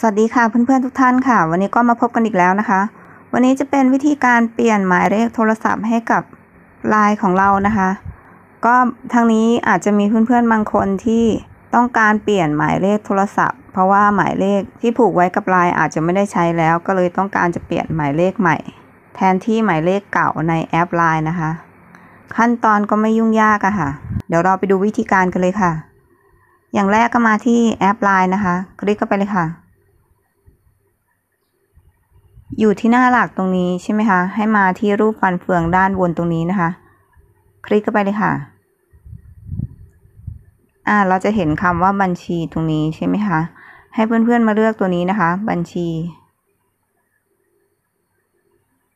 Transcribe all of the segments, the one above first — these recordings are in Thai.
สวัสดีค่ะเพื่อนๆทุกท่านค่ะ วันนี้ก็มาพบกันอีกแล้วนะคะ วันนี้จะเป็นวิธีการเปลี่ยนหมายเลขโทรศัพท์ให้กับไลน์ของเรานะคะ ก็ทางนี้อาจจะมีเพื่อนๆบางคนที่ต้องการเปลี่ยนหมายเลขโทรศัพท์เพราะว่าหมายเลขที่ผูกไว้กับไลน์อาจจะไม่ได้ใช้แล้วก็เลยต้องการจะเปลี่ยนหมายเลขใหม่ แทนที่หมายเลขเก่าในแอปไลน์นะคะ ขั้นตอนก็ไม่ยุ่งยากอะค่ะ เดี๋ยวเราไปดูวิธีการกันเลยค่ะอย่างแรกก็มาที่แอปไลน์นะคะคลิกเข้าไปเลยค่ะอยู่ที่หน้าหลักตรงนี้ใช่ไหมคะ ให้มาที่รูปฟันเฟืองด้านบนตรงนี้นะคะ คลิกเข้าไปเลยค่ะ อ่า เราจะเห็นคำว่าบัญชีตรงนี้ใช่ไหมคะ ให้เพื่อนๆมาเลือกตัวนี้นะคะ บัญชี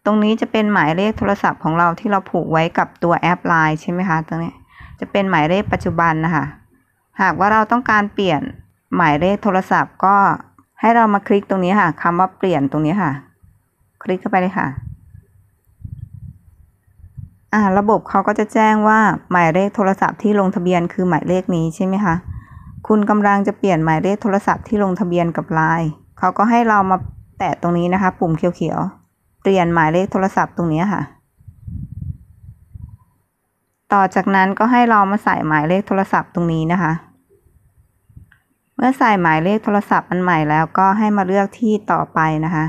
ตรงนี้จะเป็นหมายเลขโทรศัพท์ของเราที่เราผูกไว้กับตัวแอปไลน์ใช่ไหมคะตรงนี้จะเป็นหมายเลขปัจจุบันนะคะหากว่าเราต้องการเปลี่ยนหมายเลขโทรศัพท์ก็ให้เรามาคลิกตรงนี้ค่ะคำว่าเปลี่ยนตรงนี้ค่ะคลิกเข้าไปเลยค่ะ อ่า ระบบเขาก็จะแจ้งว่าหมายเลขโทรศัพท์ที่ลงทะเบียนคือหมายเลขนี้ใช่ไหมคะ คุณกำลังจะเปลี่ยนหมายเลขโทรศัพท์ที่ลงทะเบียนกับไลน์เขาก็ให้เรามาแตะตรงนี้นะคะ ปุ่มเขียวๆเปลี่ยนหมายเลขโทรศัพท์ตรงนี้ค่ะ ต่อจากนั้นก็ให้เรามาใส่หมายเลขโทรศัพท์ตรงนี้นะคะ เมื่อใส่หมายเลขโทรศัพท์อันใหม่แล้วก็ให้มาเลือกที่ต่อไปนะคะ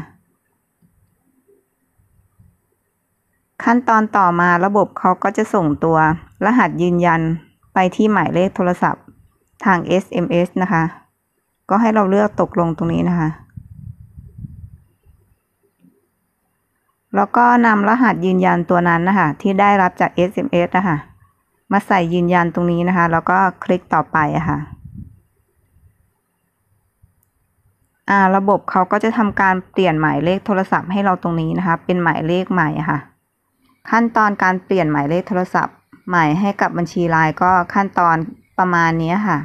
ขั้นตอนต่อมาระบบเขาก็จะส่งตัวรหัสยืนยันไปที่หมายเลขโทรศัพท์ทาง SMS นะคะ ก็ให้เราเลือกตกลงตรงนี้นะคะ แล้วก็นำรหัสยืนยันตัวนั้นนะคะที่ได้รับจาก SMS นะคะ มาใส่ยืนยันตรงนี้นะคะแล้วก็คลิกต่อไปะคะ่ะ อ่าระบบเขาก็จะทำการเปลี่ยนหมายเลขโทรศัพท์ให้เราตรงนี้นะคะเป็นหมายเลขใหม่ค่ะขั้นตอนการเปลี่ยนหมายเลขโทรศัพท์ใหม่ให้กับบัญชีไลน์ก็ขั้นตอนประมาณนี้ค่ะ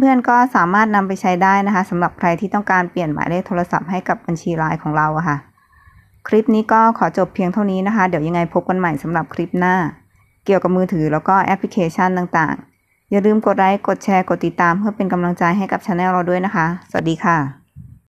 เพื่อนๆก็สามารถนำไปใช้ได้นะคะสำหรับใครที่ต้องการเปลี่ยนหมายเลขโทรศัพท์ให้กับบัญชีไลน์ของเราค่ะ คลิปนี้ก็ขอจบเพียงเท่านี้นะคะ เดี๋ยวยังไงพบกันใหม่สำหรับคลิปหน้าเกี่ยวกับมือถือ แล้วก็แอปพลิเคชันต่าง ๆ อย่าลืมกดไลค์กดแชร์กดติดตามเพื่อเป็นกำลังใจให้กับช anel เราด้วยนะคะ สวัสดีค่ะ